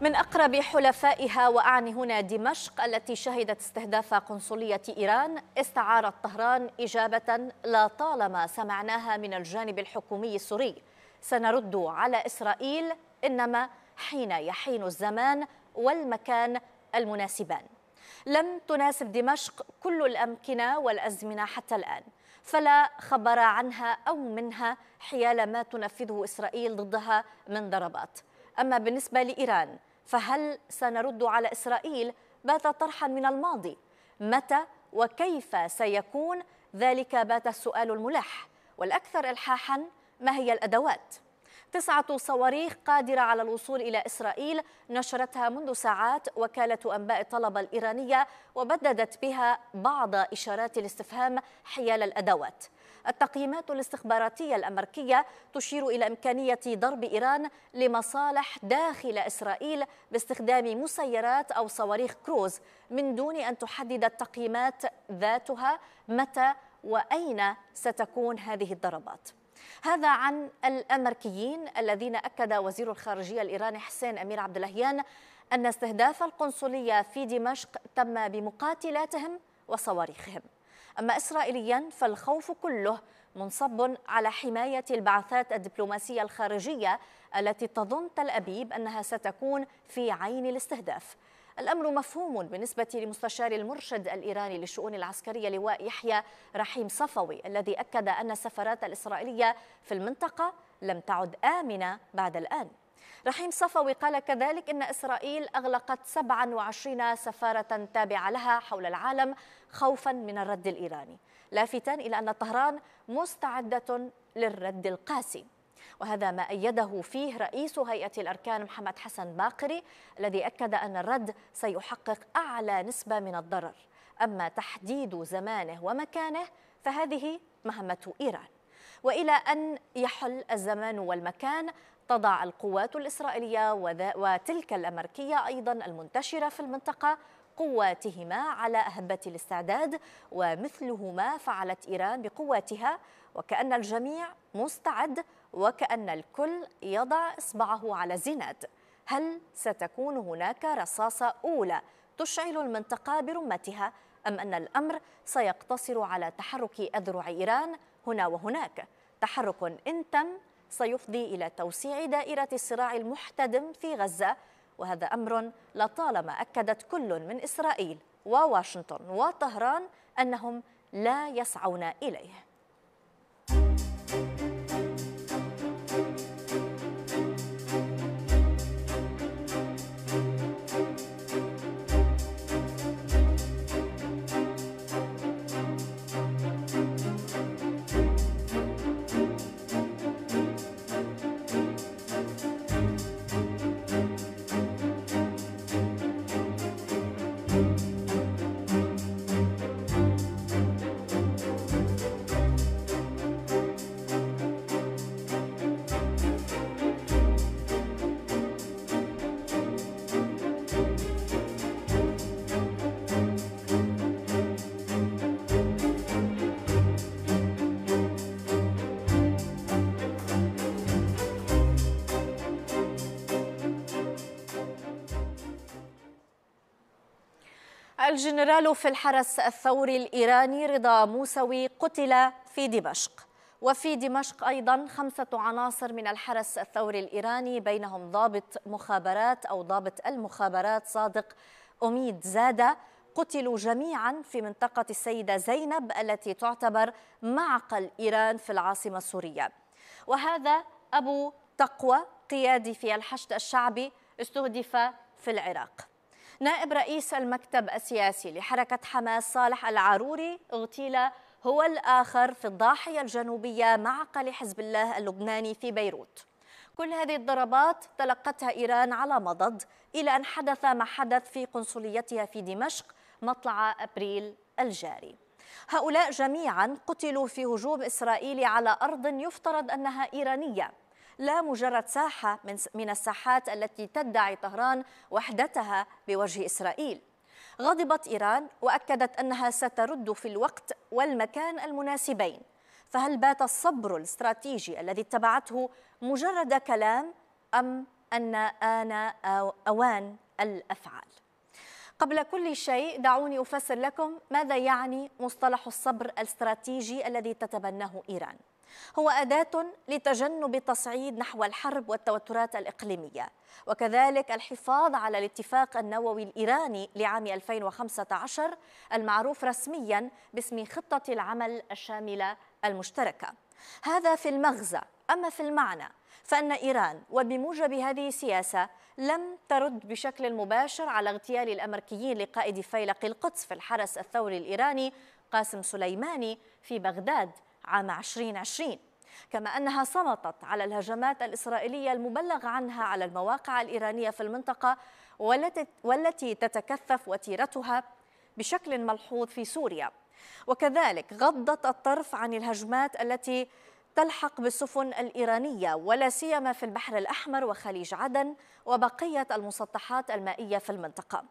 من أقرب حلفائها وأعني هنا دمشق التي شهدت استهداف قنصلية إيران استعارت طهران إجابة لا طالما سمعناها من الجانب الحكومي السوري سنرد على إسرائيل إنما حين يحين الزمان والمكان المناسبان لم تناسب دمشق كل الأمكنة والأزمنة حتى الآن فلا خبر عنها أو منها حيال ما تنفذه إسرائيل ضدها من ضربات أما بالنسبة لإيران فهل سنرد على إسرائيل بات طرحا من الماضي متى وكيف سيكون ذلك بات السؤال الملح والأكثر إلحاحا ما هي الأدوات؟ تسعة صواريخ قادرة على الوصول إلى إسرائيل نشرتها منذ ساعات وكالة أنباء الطلبة الإيرانية وبددت بها بعض إشارات الاستفهام حيال الأدوات التقييمات الاستخباراتية الأمريكية تشير إلى إمكانية ضرب إيران لمصالح داخل إسرائيل باستخدام مسيرات أو صواريخ كروز من دون أن تحدد التقييمات ذاتها متى وأين ستكون هذه الضربات هذا عن الامريكيين الذين اكد وزير الخارجيه الايراني حسين امير عبد اللهيان ان استهداف القنصليه في دمشق تم بمقاتلاتهم وصواريخهم أما إسرائيليا فالخوف كله منصب على حماية البعثات الدبلوماسية الخارجية التي تظن تل أبيب أنها ستكون في عين الاستهداف الأمر مفهوم بالنسبة لمستشار المرشد الإيراني للشؤون العسكرية لواء يحيى رحيم صفوي الذي أكد أن السفارات الإسرائيلية في المنطقة لم تعد آمنة بعد الآن رحيم صفوي قال كذلك إن إسرائيل أغلقت 27 سفارة تابعة لها حول العالم خوفا من الرد الإيراني لافتا إلى أن طهران مستعدة للرد القاسي وهذا ما أيده فيه رئيس هيئة الأركان محمد حسن باقري الذي أكد أن الرد سيحقق أعلى نسبة من الضرر أما تحديد زمانه ومكانه فهذه مهمة إيران وإلى أن يحل الزمان والمكان تضع القوات الإسرائيلية وتلك الأمريكية أيضا المنتشرة في المنطقة قواتهما على أهبة الاستعداد ومثلهما فعلت إيران بقواتها وكأن الجميع مستعد وكأن الكل يضع إصبعه على زناد هل ستكون هناك رصاصة أولى تشعل المنطقة برمتها أم أن الأمر سيقتصر على تحرك أذرع إيران هنا وهناك تحرك إن تم سيفضي إلى توسيع دائرة الصراع المحتدم في غزة وهذا أمر لطالما أكدت كل من إسرائيل وواشنطن وطهران أنهم لا يسعون إليه الجنرال في الحرس الثوري الإيراني رضا موسوي قتل في دمشق وفي دمشق أيضا خمسة عناصر من الحرس الثوري الإيراني بينهم ضابط مخابرات أو ضابط المخابرات صادق أميد زادة قتلوا جميعا في منطقة السيدة زينب التي تعتبر معقل إيران في العاصمة السورية وهذا أبو تقوى قيادي في الحشد الشعبي استهدف في العراق نائب رئيس المكتب السياسي لحركة حماس صالح العاروري اغتيل هو الآخر في الضاحية الجنوبية معقل حزب الله اللبناني في بيروت كل هذه الضربات تلقتها إيران على مضض إلى أن حدث ما حدث في قنصليتها في دمشق مطلع أبريل الجاري هؤلاء جميعا قتلوا في هجوم إسرائيلي على أرض يفترض أنها إيرانية لا مجرد ساحة من الساحات التي تدعي طهران وحدتها بوجه إسرائيل غضبت إيران وأكدت أنها سترد في الوقت والمكان المناسبين فهل بات الصبر الاستراتيجي الذي اتبعته مجرد كلام أم أن آن أوان الأفعال قبل كل شيء دعوني أفسر لكم ماذا يعني مصطلح الصبر الاستراتيجي الذي تتبناه إيران هو أداة لتجنب تصعيد نحو الحرب والتوترات الإقليمية وكذلك الحفاظ على الاتفاق النووي الإيراني لعام 2015 المعروف رسميا باسم خطة العمل الشاملة المشتركة هذا في المغزى أما في المعنى فأن إيران وبموجب هذه السياسة لم ترد بشكل مباشر على اغتيال الأمريكيين لقائد فيلق القدس في الحرس الثوري الإيراني قاسم سليماني في بغداد عام 2020 كما أنها صمتت على الهجمات الإسرائيلية المبلغ عنها على المواقع الإيرانية في المنطقة والتي تتكثف وتيرتها بشكل ملحوظ في سوريا وكذلك غضت الطرف عن الهجمات التي تلحق بالسفن الإيرانية ولا سيما في البحر الأحمر وخليج عدن وبقية المسطحات المائية في المنطقة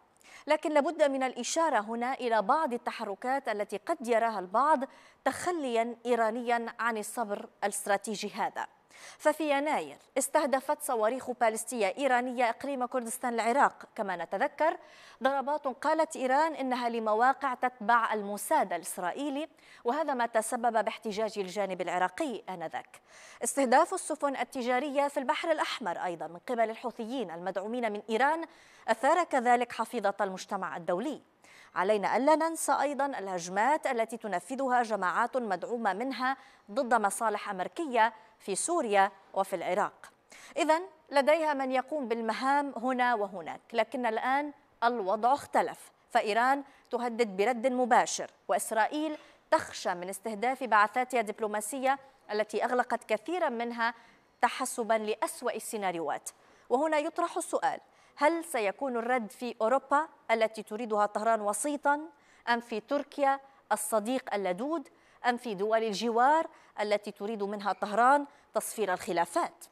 لكن لابد من الإشارة هنا إلى بعض التحركات التي قد يراها البعض تخليا إيرانيا عن الصبر الاستراتيجي هذا ففي يناير استهدفت صواريخ بالستية إيرانية إقليم كردستان العراق كما نتذكر ضربات قالت إيران إنها لمواقع تتبع الموساد الإسرائيلي وهذا ما تسبب باحتجاج الجانب العراقي آنذاك استهداف السفن التجارية في البحر الأحمر أيضا من قبل الحوثيين المدعومين من إيران أثار كذلك حفيظة المجتمع الدولي علينا ألا ننسى أيضا الهجمات التي تنفذها جماعات مدعومة منها ضد مصالح أمريكية في سوريا وفي العراق إذا لديها من يقوم بالمهام هنا وهناك لكن الآن الوضع اختلف فإيران تهدد برد مباشر وإسرائيل تخشى من استهداف بعثاتها الدبلوماسية التي أغلقت كثيرا منها تحسبا لأسوأ السيناريوهات وهنا يطرح السؤال هل سيكون الرد في أوروبا التي تريدها طهران وسيطا أم في تركيا الصديق اللدود أم في دول الجوار التي تريد منها طهران تصفير الخلافات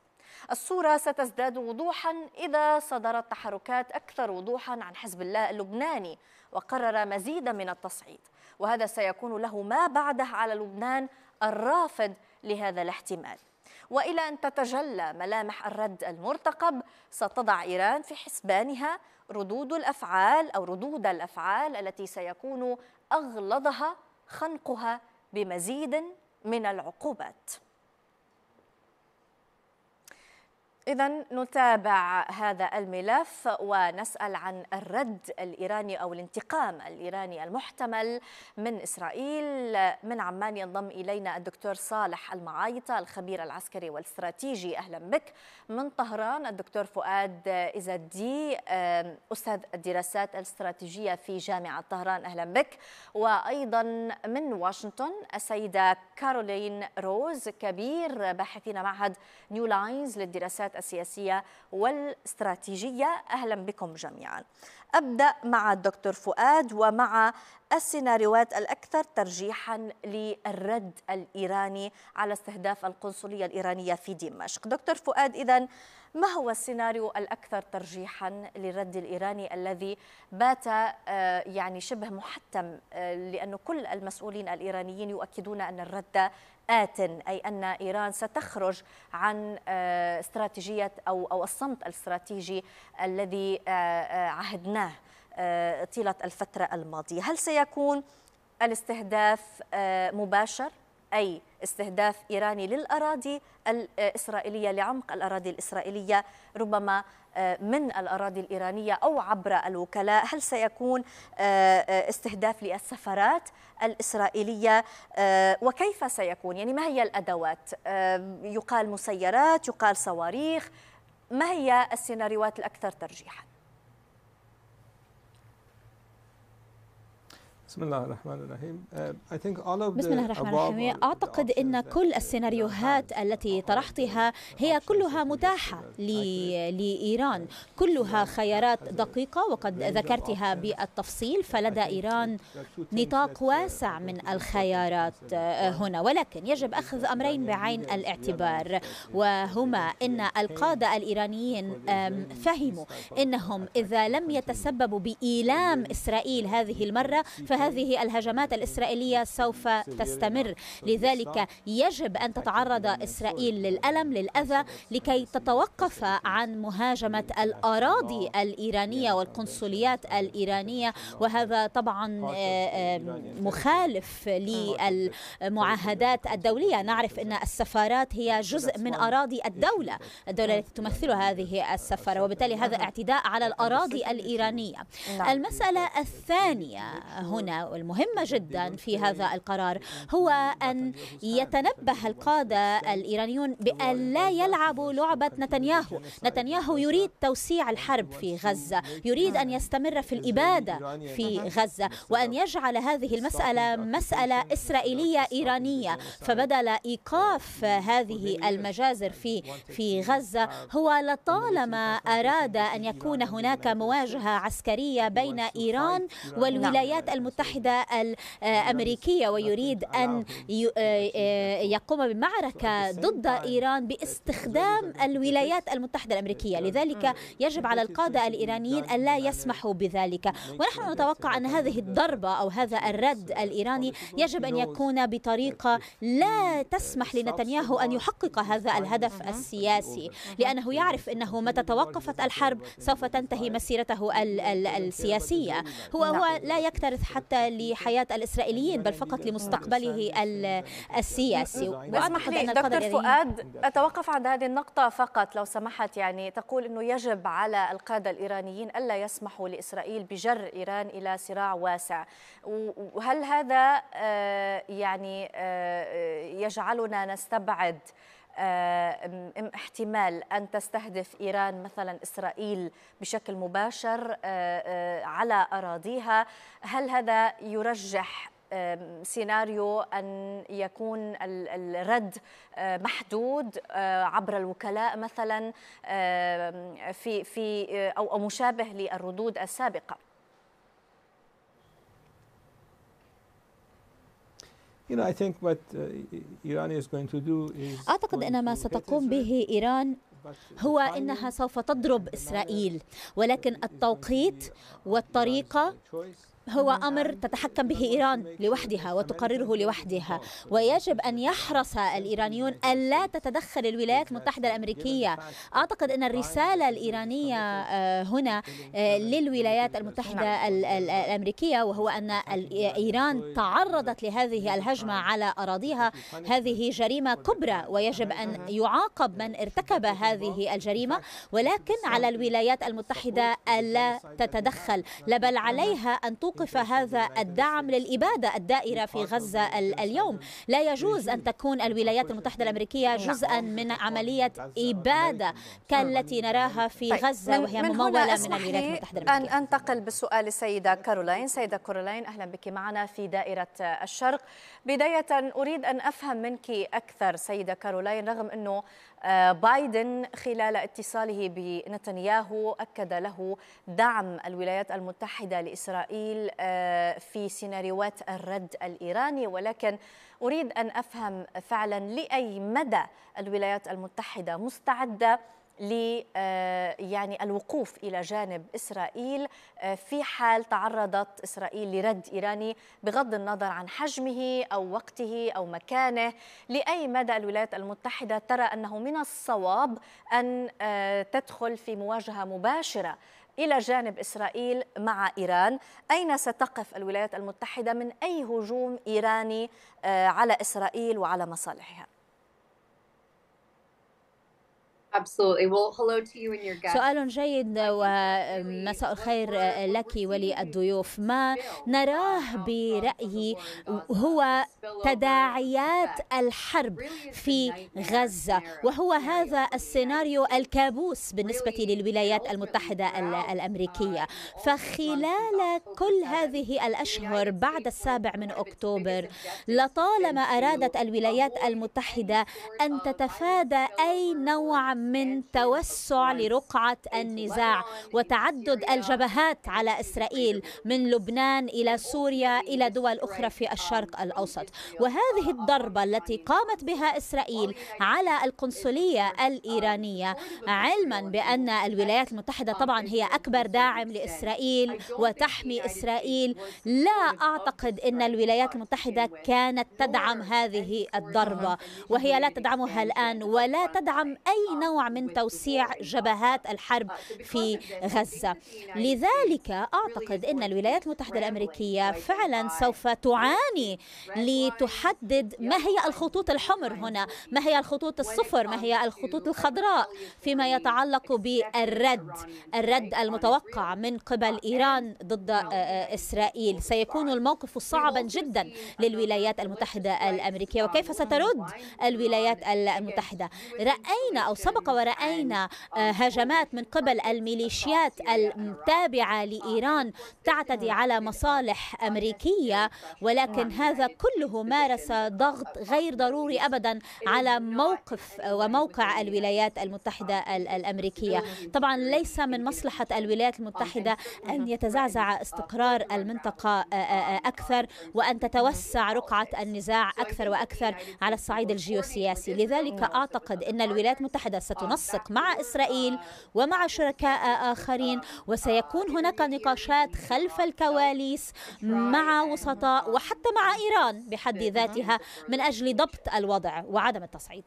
الصورة ستزداد وضوحا إذا صدرت تحركات أكثر وضوحا عن حزب الله اللبناني وقرر مزيدا من التصعيد وهذا سيكون له ما بعده على لبنان الرافض لهذا الاحتمال والى ان تتجلى ملامح الرد المرتقب ستضع ايران في حسبانها ردود الافعال او ردود الافعال التي سيكون اغلظها خنقها بمزيد من العقوبات إذا نتابع هذا الملف ونسأل عن الرد الإيراني أو الانتقام الإيراني المحتمل من إسرائيل من عمان ينضم إلينا الدكتور صالح المعايطة الخبير العسكري والاستراتيجي أهلا بك من طهران الدكتور فؤاد إزدي أستاذ الدراسات الاستراتيجية في جامعة طهران أهلا بك وأيضا من واشنطن السيدة كارولين روز كبير باحثين معهد نيو لاينز للدراسات السياسية والاستراتيجية أهلا بكم جميعا أبدأ مع الدكتور فؤاد ومع السيناريوهات الأكثر ترجيحا للرد الإيراني على استهداف القنصلية الإيرانية في دمشق دكتور فؤاد إذا ما هو السيناريو الأكثر ترجيحا للرد الإيراني الذي بات آه، يعني شبه محتم آه، لأن كل المسؤولين الإيرانيين يؤكدون أن الرد آت أي أن إيران ستخرج عن آه، استراتيجية أو أو الصمت الاستراتيجي الذي آه، آه، عهدناه طيلة الفترة الماضية هل سيكون الاستهداف مباشر أي استهداف إيراني للأراضي الإسرائيلية لعمق الأراضي الإسرائيلية ربما آه، من الأراضي الإيرانية أو عبر الوكلاء هل سيكون آه، آه، استهداف للسفارات الإسرائيلية وكيف سيكون يعني ما هي الأدوات يقال مسيرات يقال صواريخ ما هي السيناريوهات الأكثر ترجيحاً بسم الله الرحمن الرحيم uh, بسم الله الرحمن الرحيم أعتقد أن كل السيناريوهات التي طرحتها هي كلها متاحة لإيران كلها خيارات دقيقة وقد ذكرتها بالتفصيل فلدى إيران نطاق uh, واسع من الخيارات uh, هنا ولكن يجب أخذ أمرين بعين الاعتبار وهما أن القادة الإيرانيين فهموا أنهم إذا لم يتسببوا بإيلام إسرائيل هذه المرة فهذا هذه الهجمات الإسرائيلية سوف تستمر لذلك يجب أن تتعرض إسرائيل للألم للأذى لكي تتوقف عن مهاجمة الأراضي الإيرانية والقنصليات الإيرانية وهذا طبعا آه، آه، مخالف للمعاهدات الدولية نعرف أن السفارات هي جزء من أراضي الدولة الدولة التي تمثلها هذه السفارة وبالتالي هذا اعتداء على الأراضي الإيرانية نعم. المسألة الثانية هنا والمهمة جدا في هذا القرار هو أن يتنبه القادة الإيرانيون بأن لا يلعبوا لعبة نتنياهو نتنياهو يريد توسيع الحرب في غزة يريد أن يستمر في الإبادة في غزة وأن يجعل هذه المسألة مسألة إسرائيلية إيرانية فبدل إيقاف هذه المجازر في في غزة هو لطالما أراد أن يكون هناك مواجهة عسكرية بين إيران والولايات المتحدة آه، آه، آه، المتحدة الأمريكية ويريد أن يقوم بمعركة ضد إيران باستخدام الولايات المتحدة الأمريكية لذلك mm. يجب على القادة الإيرانيين ألا يسمحوا بذلك ونحن نتوقع أن هذه الضربة أو هذا الرد الإيراني يجب أن يكون بطريقة لا تسمح لنتنياهو أن يحقق هذا الهدف السياسي mm-hmm. لأنه يعرف أنه متى توقفت الحرب سوف تنتهي مسيرته السياسية هو, هو لا يكترث حتى حتى لحياة الإسرائيليين بل فقط لمستقبله السياسي وأعتقد أن دكتور فؤاد أتوقف عند هذه النقطة فقط لو سمحت يعني تقول أنه يجب على القادة الإيرانيين ألا يسمحوا لإسرائيل بجر إيران إلى صراع واسع وهل هذا آه، يعني آه، يجعلنا نستبعد آه، احتمال أن تستهدف إيران مثلا إسرائيل بشكل مباشر آه، آه، على أراضيها هل هذا يرجح سيناريو أن يكون الرد محدود عبر الوكلاء مثلا في في أو مشابه للردود السابقة Uh, أعتقد أن ما ستقوم به إيران هو انها سوف تضرب اسرائيل ولكن التوقيت والطريقه هو أمر تتحكم به إيران لوحدها وتقرره لوحدها ويجب أن يحرص الإيرانيون ألا تتدخل الولايات المتحدة الأمريكية أعتقد أن الرسالة الإيرانية آه، هنا آه، للولايات المتحدة الأمريكية وهو أن إيران تعرضت لهذه الهجمة على أراضيها هذه جريمة كبرى ويجب أن يعاقب من ارتكب هذه الجريمة ولكن على الولايات المتحدة ألا تتدخل لا بل عليها أن توقف أوقف هذا الدعم للإبادة الدائرة في غزة اليوم لا يجوز أن تكون الولايات المتحدة الأمريكية نعم. جزءا من عملية إبادة كالتي نراها في طيب، غزة وهي ممولة من الولايات المتحدة الأمريكية أن أنتقل بالسؤال للسيدة كارولاين سيدة كارولاين أهلا بك معنا في دائرة الشرق بداية أريد أن أفهم منك أكثر سيدة كارولاين رغم أنه آه، بايدن خلال اتصاله بنتنياهو أكد له دعم الولايات المتحدة لإسرائيل آه، في سيناريوهات الرد الإيراني ولكن أريد أن أفهم فعلا لأي مدى الولايات المتحدة مستعدة ل آه، يعني الوقوف الى جانب اسرائيل آه، في حال تعرضت اسرائيل لرد ايراني بغض النظر عن حجمه او وقته او مكانه لاي مدى الولايات المتحده ترى انه من الصواب ان تدخل في مواجهه مباشره إلى جانب إسرائيل مع إيران أين ستقف الولايات المتحدة من أي هجوم إيراني آه، على إسرائيل وعلى مصالحها Absolutely. Well, hello to you and your guests. سؤال جيد ومساء الخير لك وللضيوف ما um, نراه برأيي هو تداعيات الحرب في غزة وهو هذا السيناريو الكابوس بالنسبة للولايات المتحدة الأمريكية فخلال كل هذه الأشهر بعد السابع من أكتوبر لطالما أرادت الولايات المتحدة أن تتفادى أي نوع من توسع لرقعة النزاع وتعدد الجبهات على إسرائيل من لبنان إلى سوريا إلى دول أخرى في الشرق الأوسط وهذه الضربة التي قامت بها إسرائيل على القنصلية الإيرانية علما بأن الولايات المتحدة طبعا هي أكبر داعم لإسرائيل وتحمي إسرائيل لا أعتقد أن الولايات المتحدة كانت تدعم هذه الضربة وهي لا تدعمها الآن ولا تدعم أي نوع نوع من توسيع جبهات الحرب في غزة لذلك أعتقد أن الولايات المتحدة الأمريكية فعلا سوف تعاني لتحدد ما هي الخطوط الحمر هنا ما هي الخطوط الصفر ما هي الخطوط الخضراء فيما يتعلق بالرد الرد المتوقع من قبل إيران ضد آه، آه، إسرائيل سيكون الموقف صعبا جدا للولايات المتحدة الأمريكية وكيف سترد الولايات المتحدة رأينا أو سبق ورأينا آه، هجمات من قبل الميليشيات التابعة لإيران تعتدي على مصالح أمريكية ولكن هذا كله مارس ضغط غير ضروري أبدا على موقف وموقع الولايات المتحدة الأمريكية طبعا ليس من مصلحة الولايات المتحدة أن يتزعزع استقرار المنطقة آه، آه، أكثر وأن تتوسع رقعة النزاع أكثر وأكثر على الصعيد الجيوسياسي لذلك أعتقد أن الولايات المتحدة ستنسق مع إسرائيل ومع شركاء آخرين وسيكون هناك نقاشات خلف الكواليس مع وسطاء وحتى مع إيران بحد ذاتها من أجل ضبط الوضع وعدم التصعيد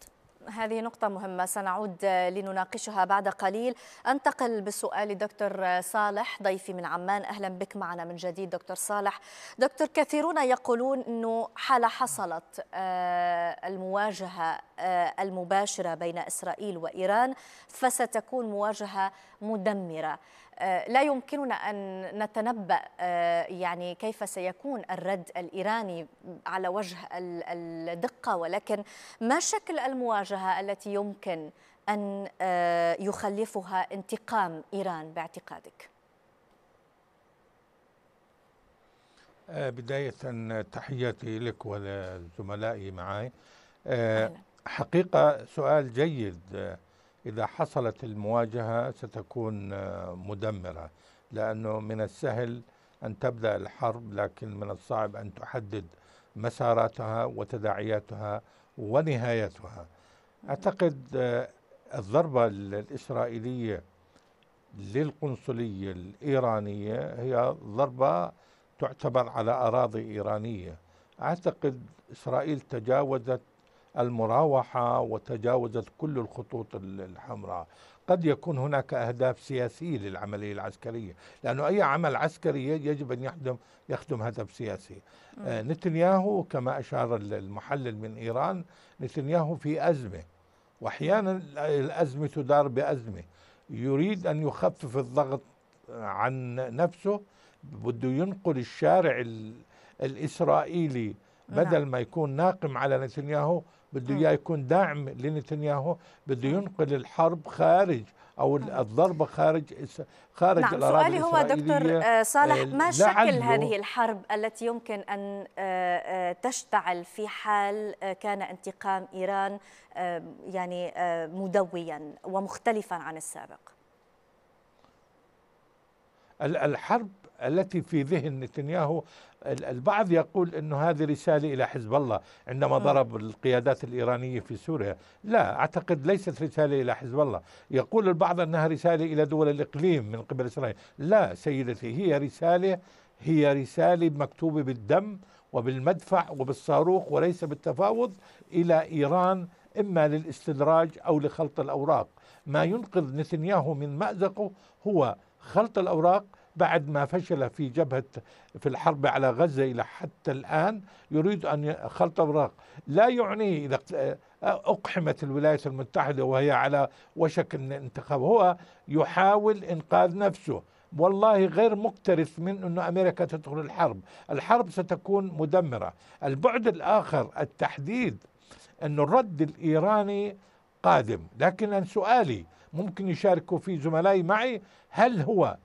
هذه نقطة مهمة سنعود آه، لنناقشها بعد قليل أنتقل بالسؤال لدكتور آه، صالح ضيفي من عمان أهلا بك معنا من جديد دكتور صالح دكتور كثيرون يقولون أنه حال حصلت آه، المواجهة المباشرة بين إسرائيل وإيران فستكون مواجهة مدمرة آه، لا يمكننا أن نتنبأ آه، يعني كيف سيكون الرد الإيراني على وجه الدقة ولكن ما شكل المواجهة التي يمكن أن آه، يخلفها انتقام إيران باعتقادك؟ بداية تحياتي لك ولزملائي معي حقيقة سؤال جيد إذا حصلت المواجهة ستكون آه، مدمرة لأنه من السهل أن تبدأ الحرب لكن من الصعب أن تحدد مساراتها وتداعياتها ونهايتها أعتقد آه، الضربة الإسرائيلية للقنصلية الإيرانية هي ضربة تعتبر على أراضي إيرانية أعتقد إسرائيل تجاوزت المراوحة وتجاوزت كل الخطوط الحمراء قد يكون هناك أهداف سياسية للعملية العسكرية لأنه أي عمل عسكري يجب أن يخدم, يخدم هدف سياسي آه، نتنياهو كما أشار المحلل من إيران نتنياهو في أزمة وأحيانا الأزمة تدار بأزمة يريد أن يخفف الضغط عن نفسه بده ينقل الشارع الإسرائيلي نعم. بدل ما يكون ناقم على نتنياهو بده اياه يكون داعم لنتنياهو بده ينقل الحرب خارج او الضربه خارج خارج نعم الاراضي سؤالي هو دكتور آه، صالح آه، ما شكل هذه الحرب التي يمكن ان آه، تشتعل في حال كان انتقام ايران يعني مدويا ومختلفا عن السابق الحرب التي في ذهن نتنياهو البعض يقول أن هذه رسالة إلى حزب الله عندما آه. ضرب القيادات الإيرانية في سوريا لا أعتقد ليست رسالة إلى حزب الله يقول البعض أنها رسالة إلى دول الإقليم من قبل إسرائيل لا سيدتي هي رسالة هي رسالة مكتوبة بالدم وبالمدفع وبالصاروخ وليس بالتفاوض إلى إيران إما للاستدراج أو لخلط الأوراق ما ينقذ نتنياهو من مأزقه هو خلط الأوراق بعد ما فشل في جبهة في الحرب على غزة إلى حتى الآن يريد أن خلط أوراق لا يعني إذا آه، أقحمت الولايات المتحدة وهي على وشك الانتخاب هو يحاول إنقاذ نفسه والله غير مكترث من أنه أمريكا تدخل الحرب الحرب ستكون مدمرة البعد الآخر التحديد أن الرد الإيراني قادم لكن سؤالي ممكن يشاركوا فيه زملائي معي هل هو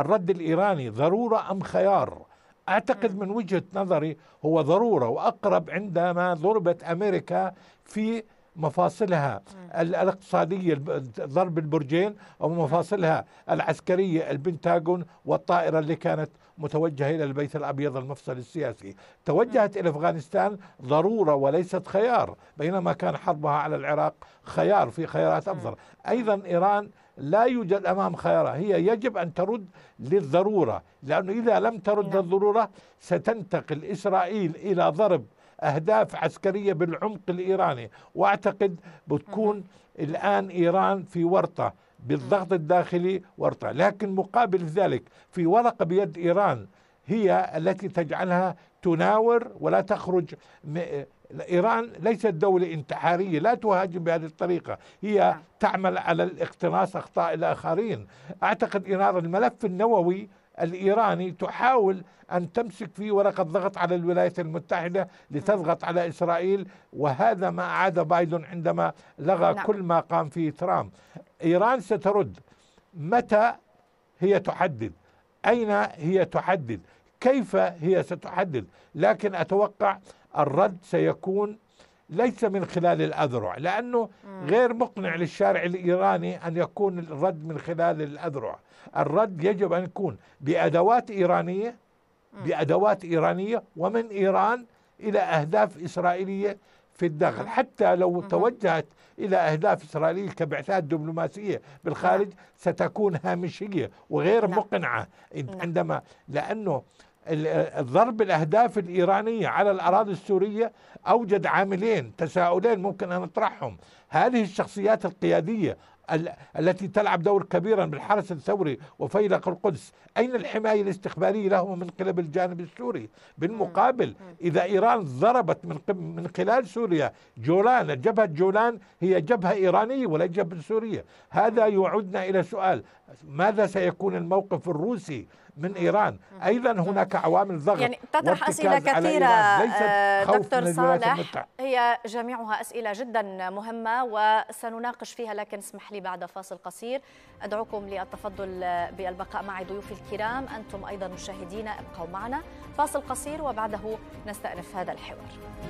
الرد الإيراني ضرورة أم خيار أعتقد من وجهة نظري هو ضرورة وأقرب عندما ضربت أمريكا في مفاصلها الاقتصادية ضرب البرجين أو مفاصلها العسكرية البنتاغون والطائرة اللي كانت متوجهة إلى البيت الأبيض المفصل السياسي توجهت إلى أفغانستان ضرورة وليست خيار بينما كان حربها على العراق خيار في خيارات أفضل أيضا إيران لا يوجد أمام خيارها هي يجب أن ترد للضرورة لأنه إذا لم ترد نعم. للضرورة ستنتقل إسرائيل إلى ضرب أهداف عسكرية بالعمق الإيراني وأعتقد بتكون الآن إيران في ورطة بالضغط الداخلي ورطة لكن مقابل ذلك في ورقة بيد إيران هي التي تجعلها تناور ولا تخرج إيران ليست دولة انتحارية لا تهاجم بهذه الطريقة هي نعم. تعمل على اقتناص أخطاء الآخرين أعتقد إيران الملف النووي الإيراني تحاول أن تمسك فيه ورقة ضغط على الولايات المتحدة لتضغط على إسرائيل وهذا ما أعاد بايدن عندما لغى نعم. كل ما قام فيه ترامب إيران سترد متى هي تحدد أين هي تحدد كيف هي ستحدد لكن أتوقع الرد سيكون ليس من خلال الأذرع لأنه غير مقنع للشارع الإيراني أن يكون الرد من خلال الأذرع الرد يجب أن يكون بأدوات إيرانية بأدوات إيرانية ومن إيران إلى أهداف إسرائيلية في الداخل حتى لو توجهت إلى أهداف إسرائيلية كبعثات دبلوماسية بالخارج نعم. ستكون هامشية وغير نعم. مقنعة نعم. عندما لأنه ضرب الاهداف الايرانيه على الاراضي السوريه اوجد عاملين تساؤلين ممكن ان اطرحهم هذه الشخصيات القيادية التي تلعب دور كبيرا بالحرس الثوري وفيلق القدس أين الحماية الاستخبارية لهم من قبل الجانب السوري بالمقابل إذا إيران ضربت من, من خلال سوريا جولان جبهة جولان هي جبهة إيرانية ولا جبهة سورية هذا يعودنا إلى سؤال ماذا سيكون الموقف الروسي من ايران ايضا هناك عوامل ضغط يعني تطرح اسئله كثيره آه، دكتور صالح هي جميعها اسئله جدا مهمه وسنناقش فيها لكن اسمح لي بعد فاصل قصير أدعوكم للتفضل بالبقاء معي ضيوفي الكرام أنتم أيضا مشاهدينا ابقوا معنا فاصل قصير وبعده نستأنف هذا الحوار